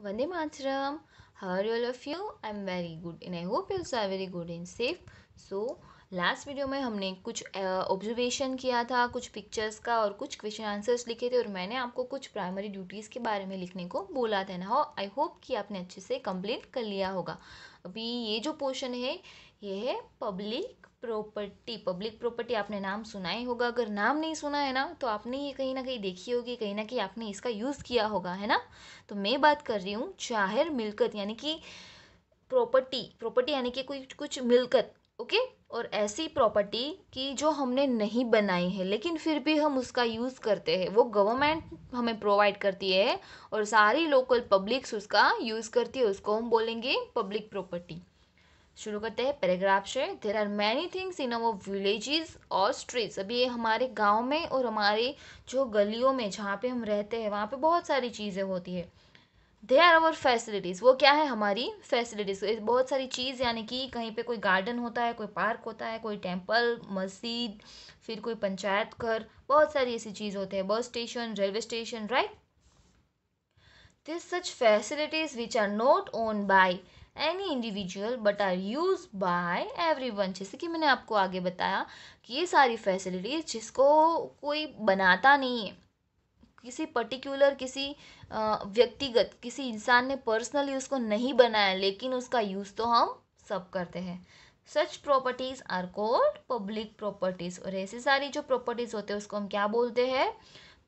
Vande Mataram. How are all of you? I'm very good and I hope you are very good and safe. So last video में हमने कुछ observation किया था कुछ pictures का और कुछ क्वेश्चन आंसर्स लिखे थे और मैंने आपको कुछ प्राइमरी ड्यूटीज़ के बारे में लिखने को बोला था ना आई होप कि आपने अच्छे से कंप्लीट कर लिया होगा अभी ये जो पोर्शन है ये है पब्लिक प्रॉपर्टी पब्लिक प्रॉपर्टी आपने नाम सुना ही होगा अगर नाम नहीं सुना है ना तो आपने ये कहीं ना कहीं देखी होगी कहीं ना कहीं आपने इसका यूज़ किया होगा है ना तो मैं बात कर रही हूँ जाहिर मिलकत यानी कि प्रॉपर्टी प्रॉपर्टी यानी कि कोई कुछ मिलकत ओके और ऐसी प्रॉपर्टी की जो हमने नहीं बनाई है लेकिन फिर भी हम उसका यूज़ करते हैं वो गवर्नमेंट हमें प्रोवाइड करती है और सारी लोकल पब्लिक्स उसका यूज़ करती है उसको हम बोलेंगे पब्लिक प्रॉपर्टी शुरू करते हैं पैराग्राफ से there are many things in our villages और स्ट्रीट्स अभी ये हमारे गांव में और हमारे जो गलियों में जहाँ पे हम रहते हैं वहाँ पे बहुत सारी चीज़ें होती है दे आर आवर फैसिलिटीज़ वो क्या है हमारी फैसिलिटीज़ बहुत सारी चीज़ यानी कि कहीं पे कोई गार्डन होता है कोई पार्क होता है कोई टेंपल मस्जिद फिर कोई पंचायत घर बहुत सारी ऐसी चीज़ होते हैं bus station railway station right this such facilities which are not own by any individual but are use by everyone जैसे कि मैंने आपको आगे बताया कि ये सारी फैसिलिटीज़ जिसको कोई बनाता नहीं है किसी पर्टिकुलर किसी व्यक्तिगत किसी इंसान ने पर्सनली उसको नहीं बनाया लेकिन उसका यूज़ तो हम सब करते हैं such properties are called public properties और ऐसी सारी जो प्रॉपर्टीज़ होते हैं उसको हम क्या बोलते हैं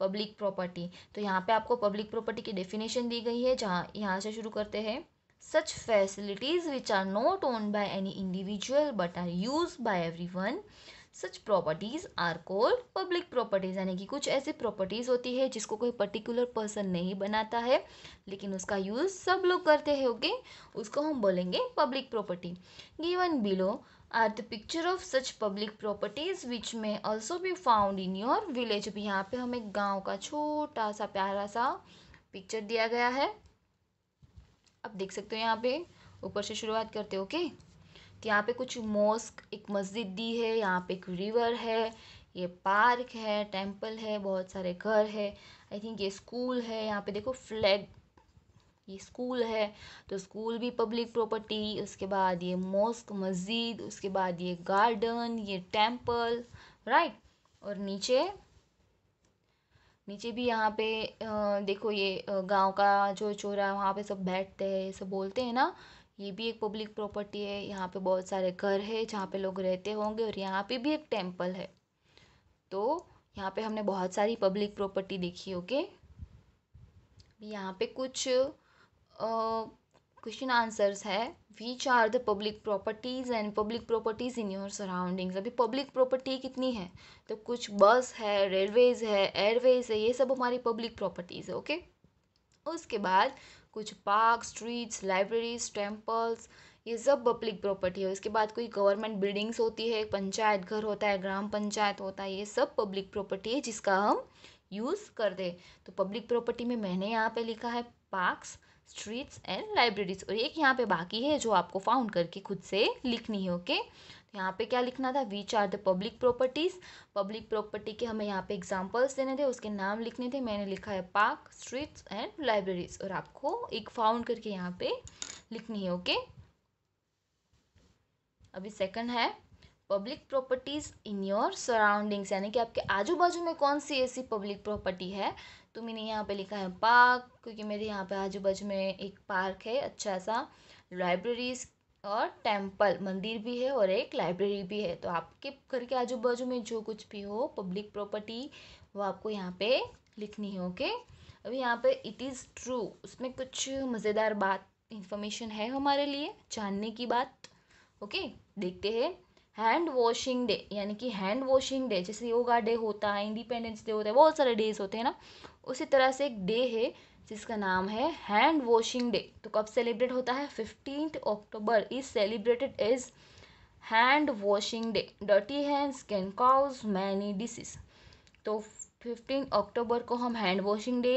पब्लिक प्रॉपर्टी तो यहाँ पे आपको पब्लिक प्रॉपर्टी की डेफिनेशन दी गई है जहाँ यहाँ से शुरू करते हैं such facilities which are not own by any individual but are use by everyone such properties are called public properties यानी कि कुछ ऐसी प्रॉपर्टीज़ होती है जिसको कोई पर्टिकुलर पर्सन नहीं बनाता है लेकिन उसका यूज़ सब लोग करते हैं ओके उसको हम बोलेंगे public property given below are the picture of such public properties which may also be found in your village अभी यहाँ पे हमें गाँव का छोटा सा प्यारा सा पिक्चर दिया गया है आप देख सकते हो यहाँ पे ऊपर से शुरुआत करते ओके okay? यहाँ पे कुछ मॉस्क एक मस्जिद दी है यहाँ पे एक रिवर है ये पार्क है टेम्पल है बहुत सारे घर है आई थिंक ये स्कूल है यहाँ पे देखो फ्लैग ये स्कूल है तो स्कूल भी पब्लिक प्रॉपर्टी उसके बाद ये मॉस्क मस्जिद उसके बाद ये गार्डन ये टेम्पल राइट और नीचे नीचे भी यहाँ पे देखो ये गांव का जो चोरा वहाँ पे सब बैठते हैं ये सब बोलते हैं ना ये भी एक पब्लिक प्रॉपर्टी है यहाँ पे बहुत सारे घर है जहाँ पे लोग रहते होंगे और यहाँ पे भी एक टेम्पल है तो यहाँ पे हमने बहुत सारी पब्लिक प्रॉपर्टी देखी ओके यहाँ पे कुछ क्वेश्चन आंसर्स है which are the public properties and public properties in your surroundings अभी पब्लिक प्रॉपर्टी कितनी है तो कुछ बस है रेलवेज़ है एयरवेज़ है ये सब हमारी पब्लिक प्रॉपर्टीज़ है ओके उसके बाद कुछ पार्क स्ट्रीट्स लाइब्रेरीज टेम्पल्स ये सब पब्लिक प्रॉपर्टी है उसके बाद कोई गवर्नमेंट बिल्डिंग्स होती है पंचायत घर होता है ग्राम पंचायत होता है ये सब पब्लिक प्रॉपर्टी है जिसका हम यूज़ कर दे तो पब्लिक प्रॉपर्टी में मैंने यहाँ पे लिखा है पार्क्स स्ट्रीट्स एंड लाइब्रेरीज और एक यहाँ पे बाकी है जो आपको फाउंड करके खुद से लिखनी है ओके यहाँ पे क्या लिखना था which are the public properties public property के हमें यहाँ पे एग्जांपल्स देने थे उसके नाम लिखने थे मैंने लिखा है पार्क स्ट्रीट्स एंड लाइब्रेरीज और आपको एक फाउंड करके यहाँ पे लिखनी है ओके अभी सेकंड है public properties in your surroundings यानी कि आपके आजू बाजू में कौन सी ऐसी पब्लिक प्रॉपर्टी है तो मैंने यहाँ पे लिखा है पार्क क्योंकि मेरे यहाँ पे आजू बाजू में एक पार्क है अच्छा सा लाइब्रेरीज़ और टेम्पल मंदिर भी है और एक लाइब्रेरी भी है तो आपके घर के आजू बाजू में जो कुछ भी हो पब्लिक प्रॉपर्टी वो आपको यहाँ पे लिखनी है ओके अभी यहाँ पे इट इज़ ट्रू उसमें कुछ मज़ेदार बात इंफॉर्मेशन है हमारे लिए जानने की बात ओके देखते हैं हैंड वॉशिंग डे यानी कि हैंड वॉशिंग डे जैसे योगा डे होता है इंडिपेंडेंस डे होता है बहुत सारे डेज होते हैं ना उसी तरह से एक डे है जिसका नाम है हैंड वॉशिंग डे तो कब सेलिब्रेट होता है fifteen October is celebrated is hand washing day dirty hands can cause many disease तो फिफ्टीन अक्टूबर को हम हैंड वॉशिंग डे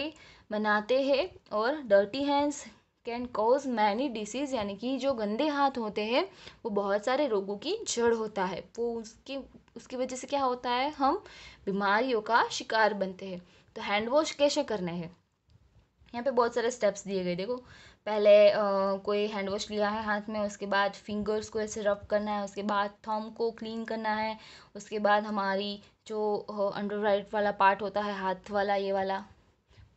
मनाते हैं और dirty hands can cause many disease यानी कि जो गंदे हाथ होते हैं वो बहुत सारे रोगों की जड़ होता है वो उसकी उसकी वजह से क्या होता है हम बीमारियों का शिकार बनते हैं तो हैंड वॉश कैसे करना है यहाँ पे बहुत सारे स्टेप्स दिए गए देखो पहले आ, कोई हैंड वॉश लिया है हाथ में उसके बाद फिंगर्स को ऐसे रब करना है उसके बाद थॉम को क्लीन करना है उसके बाद हमारी जो अंडर राइट वाला पार्ट होता है हाथ वाला ये वाला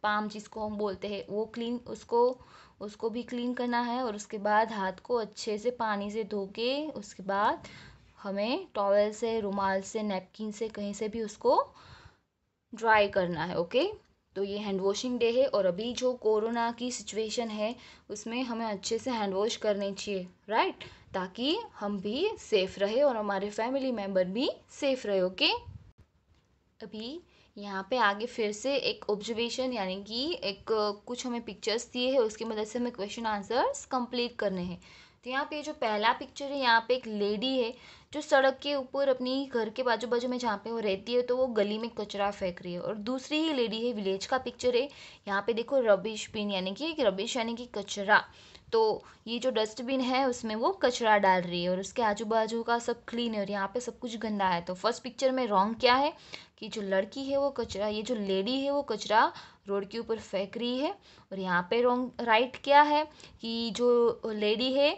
पाम जिसको हम बोलते हैं वो क्लीन उसको उसको भी क्लीन करना है और उसके बाद हाथ को अच्छे से पानी से धो के उसके बाद हमें टॉवल से रुमाल से नैपकिन से कहीं से भी उसको ड्राई करना है ओके तो ये हैंड वॉशिंग डे है और अभी जो कोरोना की सिचुएशन है उसमें हमें अच्छे से हैंड वॉश करने चाहिए राइट ताकि हम भी सेफ रहे और हमारे फैमिली मेम्बर भी सेफ रहे ओके अभी यहाँ पे आगे फिर से एक ऑब्जर्वेशन यानी कि एक कुछ हमें पिक्चर्स दिए हैं उसकी मदद से हमें क्वेश्चन आंसर्स कंप्लीट करने हैं तो यहाँ पे जो पहला पिक्चर है यहाँ पे एक लेडी है जो सड़क के ऊपर अपनी घर के बाजू बाजू में जहाँ पे वो रहती है तो वो गली में कचरा फेंक रही है और दूसरी ही लेडी है विलेज का पिक्चर है यहाँ पे देखो रबिश पिन यानी कि रबिश यानी कि कचरा तो ये जो डस्टबिन है उसमें वो कचरा डाल रही है और उसके आजू बाजू का सब क्लीन है और यहाँ पे सब कुछ गंदा है तो फर्स्ट पिक्चर में रॉन्ग क्या है कि जो लड़की है वो कचरा ये जो लेडी है वो कचरा रोड के ऊपर फेंक रही है और यहाँ पे रॉन्ग राइट क्या है कि जो लेडी है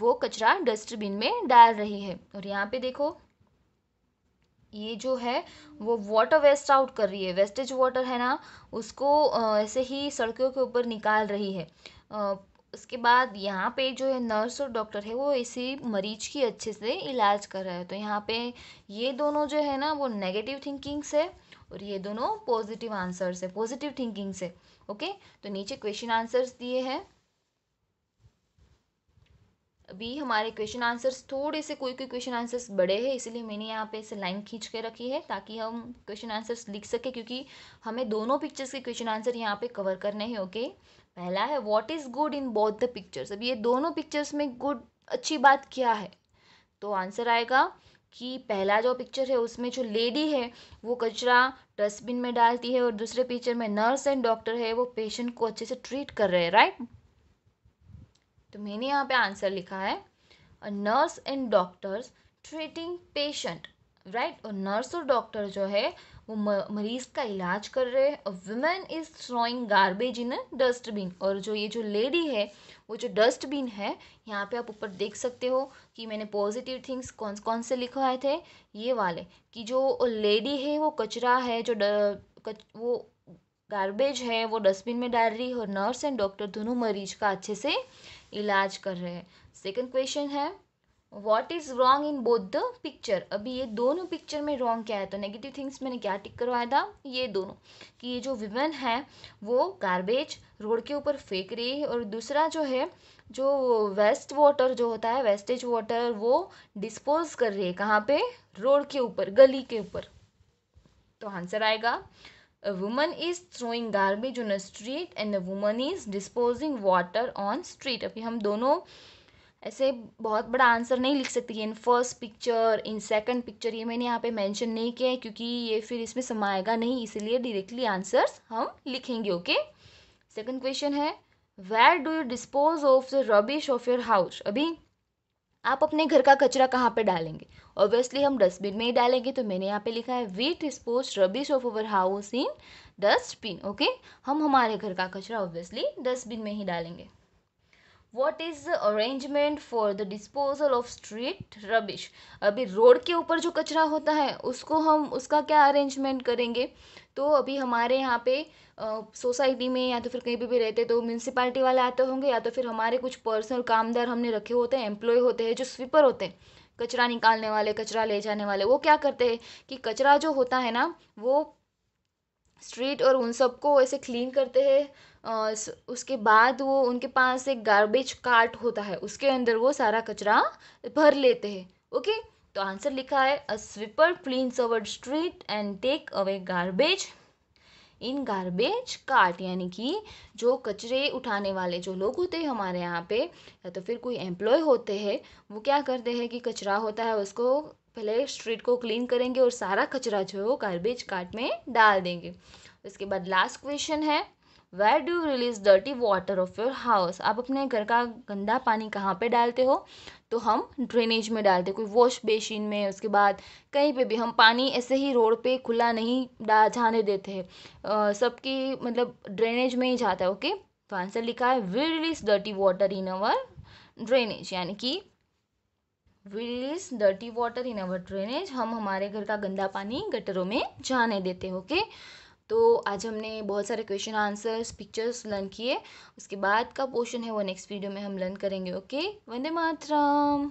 वो कचरा डस्टबिन में डाल रही है और यहाँ पे देखो ये जो है वो वाटर वेस्ट आउट कर रही है वेस्टेज वाटर है ना उसको ऐसे ही सड़कों के ऊपर निकाल रही है उसके बाद यहाँ पे जो है नर्स और डॉक्टर है वो इसी मरीज की अच्छे से इलाज कर रहा है तो यहाँ पे ये दोनों जो है ना वो नेगेटिव थिंकिंग से और ये दोनों पॉजिटिव आंसर से पॉजिटिव थिंकिंग से ओके तो नीचे क्वेश्चन आंसर्स दिए हैं अभी हमारे क्वेश्चन आंसर्स थोड़े से कोई कोई क्वेश्चन आंसर्स बड़े हैं इसलिए मैंने यहाँ पे इसे लाइन खींच के रखी है ताकि हम क्वेश्चन आंसर्स लिख सके क्योंकि हमें दोनों पिक्चर्स के क्वेश्चन आंसर यहाँ पे कवर करने हैं ओके okay? पहला है what is good in both the pictures अब ये दोनों पिक्चर्स में गुड अच्छी बात क्या है तो आंसर आएगा कि पहला जो पिक्चर है उसमें जो लेडी है वो कचरा डस्टबिन में डालती है और दूसरे पिक्चर में नर्स एंड डॉक्टर है वो पेशेंट को अच्छे से ट्रीट कर रहे हैं राइट तो मैंने यहाँ पे आंसर लिखा है nurse and doctors treating patient right और नर्स और डॉक्टर जो है वो मरीज़ का इलाज कर रहे हैं women is throwing garbage in a dustbin और जो ये जो लेडी है वो जो डस्टबिन है यहाँ पे आप ऊपर देख सकते हो कि मैंने पॉजिटिव थिंग्स कौन कौन से लिखवाए थे ये वाले कि जो लेडी है वो कचरा है जो द, कच, वो गार्बेज है वो डस्टबिन में डाल रही है और नर्स एंड डॉक्टर दोनों मरीज का अच्छे से इलाज कर रहे हैं सेकेंड क्वेश्चन है what is wrong in both the picture अभी ये दोनों पिक्चर में रॉन्ग क्या है तो नेगेटिव थिंग्स मैंने क्या टिक करवाया था ये दोनों कि ये जो विमेन है वो गार्बेज रोड के ऊपर फेंक रही है और दूसरा जो है जो वेस्ट वाटर जो होता है वेस्टेज वाटर वो डिस्पोज कर रही है कहाँ पे रोड के ऊपर गली के ऊपर तो आंसर आएगा a woman is throwing garbage on a street and a woman is disposing water on street अभी हम दोनों ऐसे बहुत बड़ा आंसर नहीं लिख सकती in first picture in second picture ये मैंने यहाँ पे मेंशन नहीं किया है क्योंकि ये फिर इसमें समाएगा नहीं इसलिए डायरेक्टली आंसर्स हम लिखेंगे ओके सेकंड क्वेश्चन है where do you dispose of the rubbish of your house अभी आप अपने घर का कचरा कहाँ पे डालेंगे ऑब्वियसली हम डस्टबिन में ही डालेंगे तो मैंने यहाँ पे लिखा है we dispose rubbish of our house in dustbin okay हम हमारे घर का कचरा ऑब्वियसली डस्टबिन में ही डालेंगे what is arrangement for the disposal of street rubbish अभी रोड के ऊपर जो कचरा होता है उसको हम उसका क्या अरेंजमेंट करेंगे तो अभी हमारे यहाँ पे सोसाइटी में या तो फिर कहीं पे भी रहते तो म्यूनसिपालिटी वाले आते होंगे या तो फिर हमारे कुछ पर्सनल कामदार हमने रखे होते हैं एम्प्लॉय होते हैं जो स्वीपर होते हैं कचरा निकालने वाले कचरा ले जाने वाले वो क्या करते हैं कि कचरा जो होता है ना वो स्ट्रीट और उन सबको ऐसे क्लीन करते हैं उसके बाद वो उनके पास एक गार्बेज कार्ट होता है उसके अंदर वो सारा कचरा भर लेते हैं ओके तो आंसर लिखा है a sweeper cleans our street and take away garbage in garbage cart यानी कि जो कचरे उठाने वाले जो लोग होते हैं हमारे यहाँ पे या तो फिर कोई एम्प्लॉय होते हैं वो क्या करते हैं कि कचरा होता है उसको पहले स्ट्रीट को क्लीन करेंगे और सारा कचरा जो है वो गार्बेज कार्ट में डाल देंगे इसके बाद लास्ट क्वेश्चन है where do release dirty water of your house आप अपने घर का गंदा पानी कहाँ पे डालते हो तो हम ड्रेनेज में डालते कोई वॉश बेसिन में उसके बाद कहीं पे भी हम पानी ऐसे ही रोड पे खुला नहीं डा जाने देते हैं सबकी मतलब ड्रेनेज में ही जाता है ओके तो आंसर लिखा है we release dirty water in our drainage यानी कि release dirty water in our drainage हम हमारे घर का गंदा पानी गटरों में जाने देते ओके तो आज हमने बहुत सारे क्वेश्चन आंसर्स पिक्चर्स लर्न किए उसके बाद का पोर्शन है वो नेक्स्ट वीडियो में हम लर्न करेंगे ओके वंदे मातरम